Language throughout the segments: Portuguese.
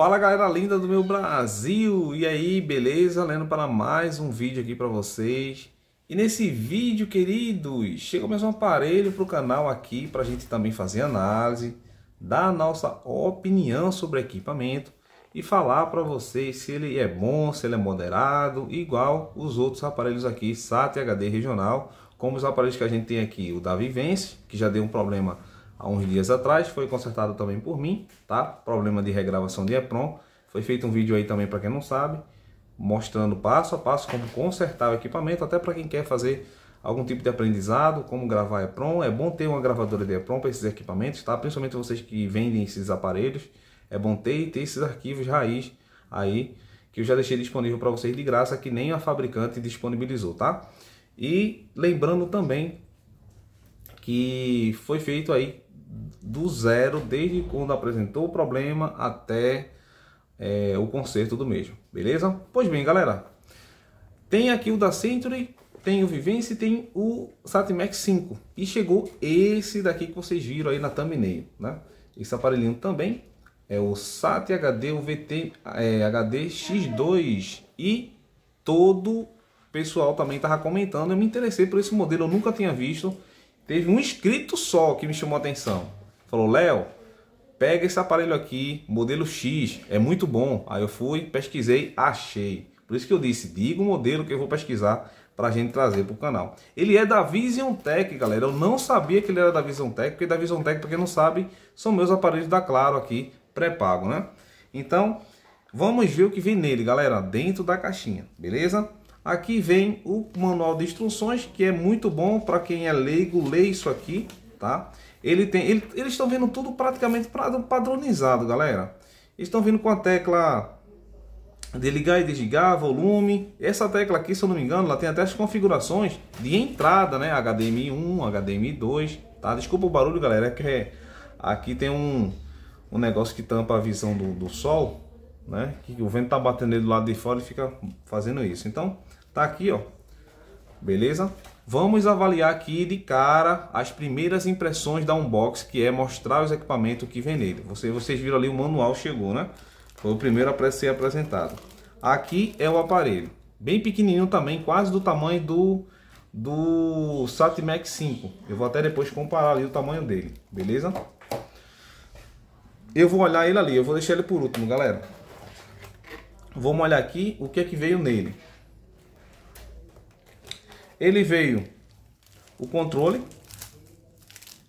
Fala galera linda do meu Brasil! E aí, beleza? Lendo para mais um vídeo aqui para vocês. E nesse vídeo, queridos, chega mais um aparelho para o canal aqui para a gente também fazer análise, dar a nossa opinião sobre equipamento e falar para vocês se ele é bom, se ele é moderado, igual os outros aparelhos aqui, SATA HD regional, como os aparelhos que a gente tem aqui, o da Vivense, que já deu um problema há uns dias atrás, foi consertado também por mim, tá? Problema de regravação de EPROM. Foi feito um vídeo aí também para quem não sabe, mostrando passo a passo como consertar o equipamento, até para quem quer fazer algum tipo de aprendizado, como gravar EPROM. É bom ter uma gravadora de EPROM para esses equipamentos, tá? Principalmente vocês que vendem esses aparelhos, é bom ter e ter esses arquivos raiz aí que eu já deixei disponível para vocês de graça, que nem a fabricante disponibilizou, tá? E lembrando também que foi feito aí do zero, desde quando apresentou o problema até é, o conserto do mesmo, beleza? Pois bem, galera, tem aqui o da Century, tem o Vivence tem o Satmax 5. E chegou esse daqui que vocês viram aí na thumbnail, né? Esse aparelhinho também é o SAT HD UVT é, HD X2 e todo pessoal também tava comentando, eu me interessei por esse modelo, eu nunca tinha visto, Teve um inscrito só que me chamou a atenção. Falou, Léo, pega esse aparelho aqui, modelo X, é muito bom. Aí eu fui, pesquisei, achei. Por isso que eu disse, diga o modelo que eu vou pesquisar para a gente trazer para o canal. Ele é da Vision Tech, galera. Eu não sabia que ele era da Vision Tech, porque da Vision Tech, para quem não sabe, são meus aparelhos da Claro aqui, pré-pago, né? Então, vamos ver o que vem nele, galera, dentro da caixinha, beleza? Aqui vem o manual de instruções, que é muito bom para quem é leigo, lê isso aqui, tá? Ele tem, ele, eles estão vendo tudo praticamente padronizado, galera. Eles estão vindo com a tecla de ligar e desligar, volume. Essa tecla aqui, se eu não me engano, ela tem até as configurações de entrada, né? HDMI 1, HDMI 2, tá? Desculpa o barulho, galera, é que é, aqui tem um, um negócio que tampa a visão do, do sol, né? Que o vento tá batendo ele do lado de fora e fica fazendo isso. Então, Tá aqui, ó. Beleza? Vamos avaliar aqui de cara as primeiras impressões da unbox, que é mostrar os equipamentos que vem nele. Vocês, vocês viram ali o manual chegou, né? Foi o primeiro a ser apresentado. Aqui é o aparelho. Bem pequenininho também, quase do tamanho do, do Satmax 5. Eu vou até depois comparar ali o tamanho dele, beleza? Eu vou olhar ele ali, eu vou deixar ele por último, galera. Vamos olhar aqui o que é que veio nele. Ele veio o controle.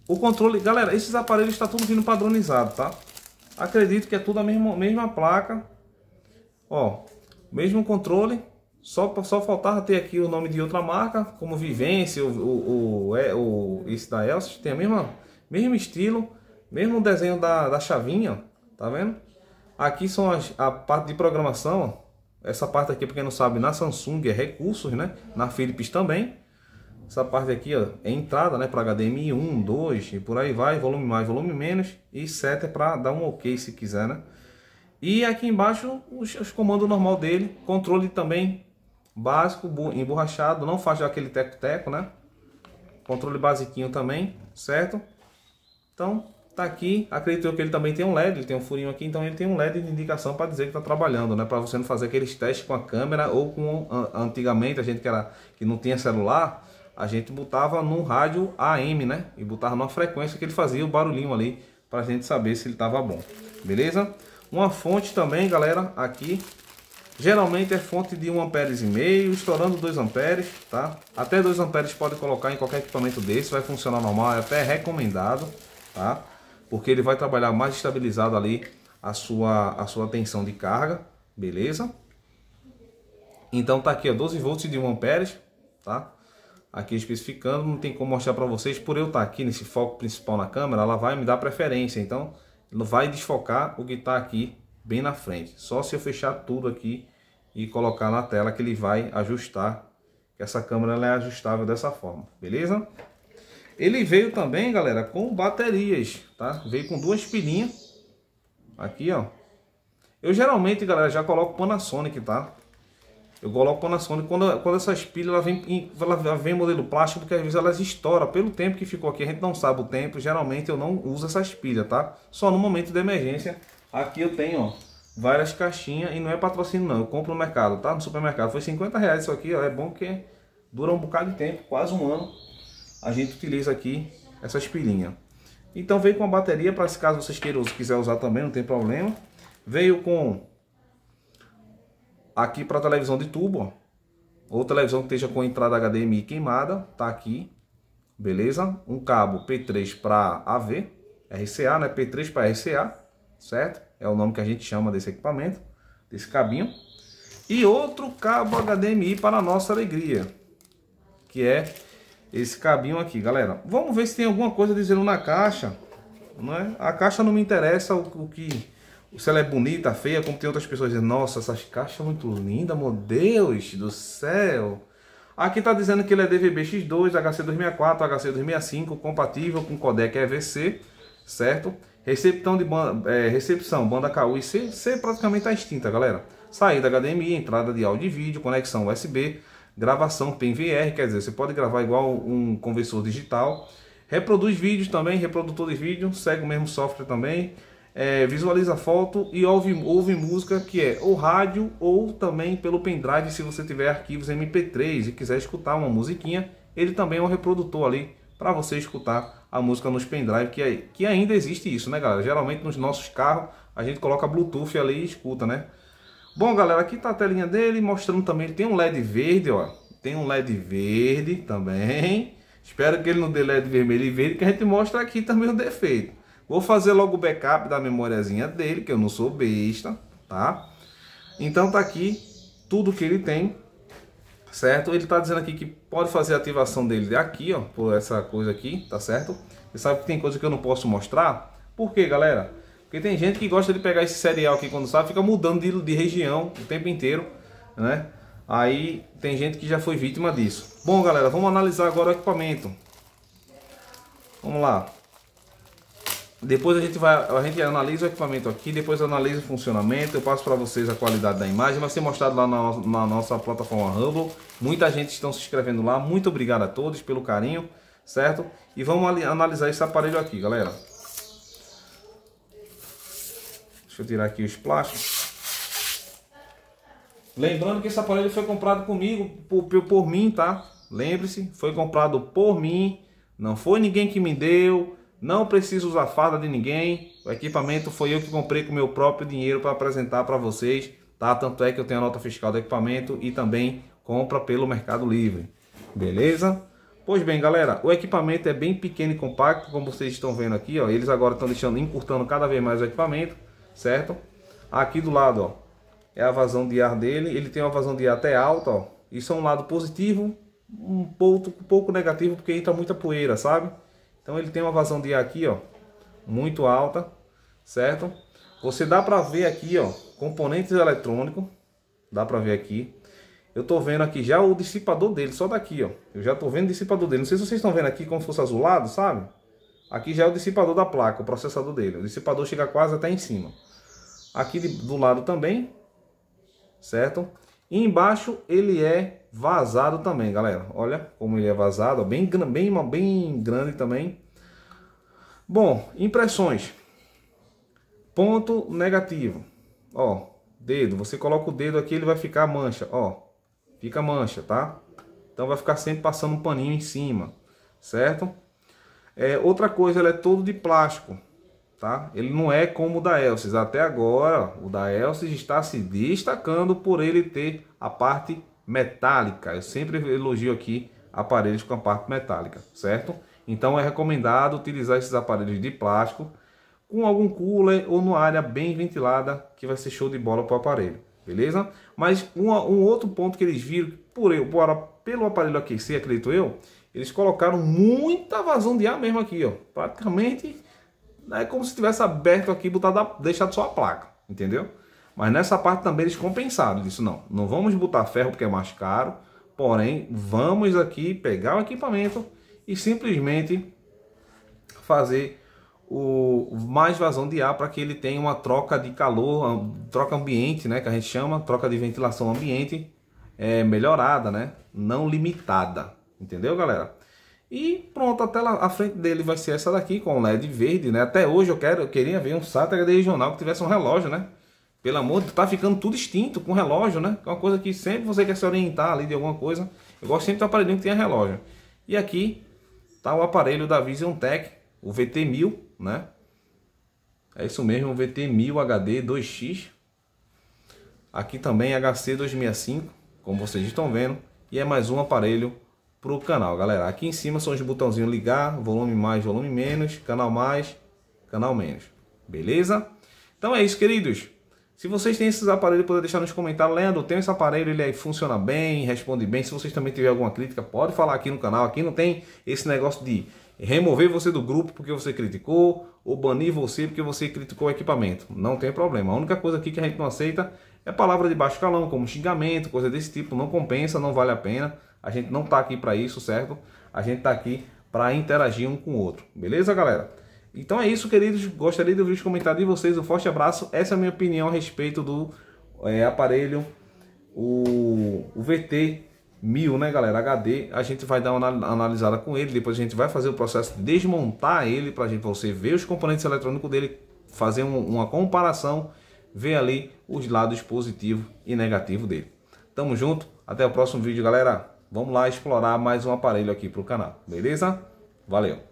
O controle, galera, esses aparelhos está tudo vindo padronizado, tá? Acredito que é tudo a mesma, mesma placa. Ó, mesmo controle. Só, só faltava ter aqui o nome de outra marca, como Vivência, o, o, o, é, o, esse da Elsis. Tem a mesma, mesmo estilo, mesmo desenho da, da chavinha, tá vendo? Aqui são as, a parte de programação, ó. Essa parte aqui, para quem não sabe, na Samsung é recursos, né? Na Philips também. Essa parte aqui ó, é entrada né, para HDMI 1, 2 e por aí vai, volume mais, volume menos. E é para dar um ok se quiser, né? E aqui embaixo os, os comandos normal dele, controle também básico, emborrachado, não faz aquele teco-teco, né? Controle basiquinho também, certo? Então, Tá aqui, acredito eu que ele também tem um LED, ele tem um furinho aqui, então ele tem um LED de indicação para dizer que está trabalhando, né? Para você não fazer aqueles testes com a câmera ou com antigamente a gente que era que não tinha celular, a gente botava no rádio AM, né? E botava numa frequência que ele fazia o barulhinho ali para a gente saber se ele estava bom. Beleza? Uma fonte também, galera, aqui Geralmente é fonte de 1 a e meio, estourando 2 amperes, tá? Até 2 amperes pode colocar em qualquer equipamento desse, vai funcionar normal, é até recomendado, tá? porque ele vai trabalhar mais estabilizado ali a sua, a sua tensão de carga, beleza? Então tá aqui, ó, 12 volts de 1 amperes, tá? Aqui especificando, não tem como mostrar para vocês, por eu estar tá aqui nesse foco principal na câmera, ela vai me dar preferência, então vai desfocar o que está aqui bem na frente. Só se eu fechar tudo aqui e colocar na tela que ele vai ajustar, que essa câmera é ajustável dessa forma, beleza? Ele veio também, galera, com baterias, tá? Veio com duas pilinhas Aqui, ó. Eu geralmente, galera, já coloco Panasonic, tá? Eu coloco Panasonic quando, quando essas pilhas ela vem, ela vem modelo plástico, porque às vezes elas estouram. Pelo tempo que ficou aqui, a gente não sabe o tempo. Geralmente eu não uso essas pilhas, tá? Só no momento de emergência. Aqui eu tenho, ó, várias caixinhas e não é patrocínio não. Eu compro no mercado, tá? No supermercado. Foi 50 reais isso aqui, ó. É bom que dura um bocado de tempo, quase um ano a gente utiliza aqui essa espirinha. Então veio com a bateria, para se caso vocês queiram, quiser usar também, não tem problema. Veio com aqui para televisão de tubo, ó. Ou televisão que esteja com entrada HDMI queimada, tá aqui. Beleza? Um cabo P3 para AV, RCA, né? P3 para RCA, certo? É o nome que a gente chama desse equipamento, desse cabinho. E outro cabo HDMI para nossa alegria, que é esse cabinho aqui, galera. Vamos ver se tem alguma coisa dizendo na caixa. é? A caixa não me interessa o, o que... Se ela é bonita, feia, como tem outras pessoas dizendo, nossa, essa caixa é muito linda, meu Deus do céu. Aqui está dizendo que ele é DVB-X2, HC264, HC265, compatível com codec EVC, certo? Receptão de banda, é, recepção, banda KU e C, C praticamente está extinta, galera. Saída HDMI, entrada de áudio e vídeo, conexão USB, gravação PNVR, quer dizer, você pode gravar igual um conversor digital, reproduz vídeos também, reprodutor de vídeo, segue o mesmo software também, é, visualiza foto e ouve, ouve música que é ou rádio ou também pelo pendrive se você tiver arquivos MP3 e quiser escutar uma musiquinha, ele também é um reprodutor ali para você escutar a música nos pendrive, que, é, que ainda existe isso, né galera? Geralmente nos nossos carros a gente coloca Bluetooth ali e escuta, né? Bom, galera, aqui tá a telinha dele, mostrando também, ele tem um LED verde, ó. Tem um LED verde também. Espero que ele não dê LED vermelho e verde, que a gente mostra aqui também o defeito. Vou fazer logo o backup da memoriazinha dele, que eu não sou besta, tá? Então tá aqui tudo que ele tem, certo? Ele tá dizendo aqui que pode fazer a ativação dele aqui, ó, por essa coisa aqui, tá certo? Você sabe que tem coisa que eu não posso mostrar? Por quê, galera? Porque tem gente que gosta de pegar esse cereal aqui quando sabe, fica mudando de, de região o tempo inteiro, né? Aí tem gente que já foi vítima disso. Bom, galera, vamos analisar agora o equipamento. Vamos lá. Depois a gente vai, a gente analisa o equipamento aqui, depois analisa o funcionamento, eu passo para vocês a qualidade da imagem, vai ser mostrado lá na, na nossa plataforma Rumble. Muita gente está se inscrevendo lá, muito obrigado a todos pelo carinho, certo? E vamos analisar esse aparelho aqui, galera. Deixa eu tirar aqui os plásticos. Lembrando que esse aparelho foi comprado comigo, por, por mim, tá? Lembre-se, foi comprado por mim, não foi ninguém que me deu, não preciso usar farda de ninguém. O equipamento foi eu que comprei com meu próprio dinheiro para apresentar para vocês, tá? Tanto é que eu tenho a nota fiscal do equipamento e também compra pelo Mercado Livre. Beleza? Pois bem, galera, o equipamento é bem pequeno e compacto, como vocês estão vendo aqui, ó. Eles agora estão deixando encurtando cada vez mais o equipamento certo? Aqui do lado, ó, é a vazão de ar dele, ele tem uma vazão de ar até alta, ó. Isso é um lado positivo, um pouco, um pouco negativo, porque entra muita poeira, sabe? Então ele tem uma vazão de ar aqui, ó, muito alta, certo? Você dá para ver aqui, ó, componentes eletrônicos, dá para ver aqui. Eu tô vendo aqui já o dissipador dele, só daqui, ó. Eu já tô vendo o dissipador dele. Não sei se vocês estão vendo aqui como se fosse azulado, sabe? Aqui já é o dissipador da placa, o processador dele. O dissipador chega quase até em cima. Aqui do lado também, certo? E embaixo ele é vazado também, galera. Olha como ele é vazado, bem, bem, bem grande também. Bom, impressões. Ponto negativo. Ó, dedo. Você coloca o dedo aqui, ele vai ficar mancha, ó. Fica mancha, tá? Então vai ficar sempre passando um paninho em cima, certo? É, outra coisa, ela é todo de plástico, tá? Ele não é como o da Elsys. Até agora, o da Elsys está se destacando por ele ter a parte metálica. Eu sempre elogio aqui aparelhos com a parte metálica, certo? Então é recomendado utilizar esses aparelhos de plástico com algum cooler ou numa área bem ventilada que vai ser show de bola para o aparelho, beleza? Mas um, um outro ponto que eles viram por eu, bora pelo aparelho aquecer, acredito eu, eles colocaram muita vazão de ar mesmo aqui, ó. Praticamente é como se tivesse aberto aqui, botado, deixado só a placa, entendeu? Mas nessa parte também eles compensaram isso não. Não vamos botar ferro porque é mais caro, porém vamos aqui pegar o equipamento e simplesmente fazer o mais vazão de ar para que ele tenha uma troca de calor, troca ambiente, né, que a gente chama, troca de ventilação ambiente é, melhorada, né, não limitada. Entendeu, galera? E pronto, a tela à frente dele vai ser essa daqui, com LED verde, né? Até hoje eu, quero, eu queria ver um Saturn regional que tivesse um relógio, né? Pelo amor de Deus, tá ficando tudo extinto com relógio, né? É uma coisa que sempre você quer se orientar ali de alguma coisa. Eu gosto sempre um aparelhinho que tenha relógio. E aqui tá o aparelho da Vision Tech, o VT1000, né? É isso mesmo, o VT1000 HD 2X. Aqui também HC265, como vocês estão vendo. E é mais um aparelho para o canal, galera. Aqui em cima são os botãozinhos ligar, volume mais, volume menos, canal mais, canal menos. Beleza? Então é isso, queridos. Se vocês têm esses aparelhos, podem deixar nos comentários. Leandro, tem esse aparelho, ele funciona bem, responde bem. Se vocês também tiverem alguma crítica, pode falar aqui no canal. Aqui não tem esse negócio de remover você do grupo porque você criticou ou banir você porque você criticou o equipamento. Não tem problema. A única coisa aqui que a gente não aceita é palavra de baixo calão, como xingamento, coisa desse tipo. Não compensa, não vale a pena. A gente não está aqui para isso, certo? A gente está aqui para interagir um com o outro. Beleza, galera? Então é isso, queridos. Gostaria de ouvir os comentários de vocês. Um forte abraço. Essa é a minha opinião a respeito do é, aparelho, o, o VT 1000, né, galera? HD. A gente vai dar uma analisada com ele. Depois a gente vai fazer o processo de desmontar ele para você ver os componentes eletrônicos dele, fazer um, uma comparação, ver ali os lados positivo e negativo dele. Tamo junto. Até o próximo vídeo, galera vamos lá explorar mais um aparelho aqui para o canal, beleza? Valeu!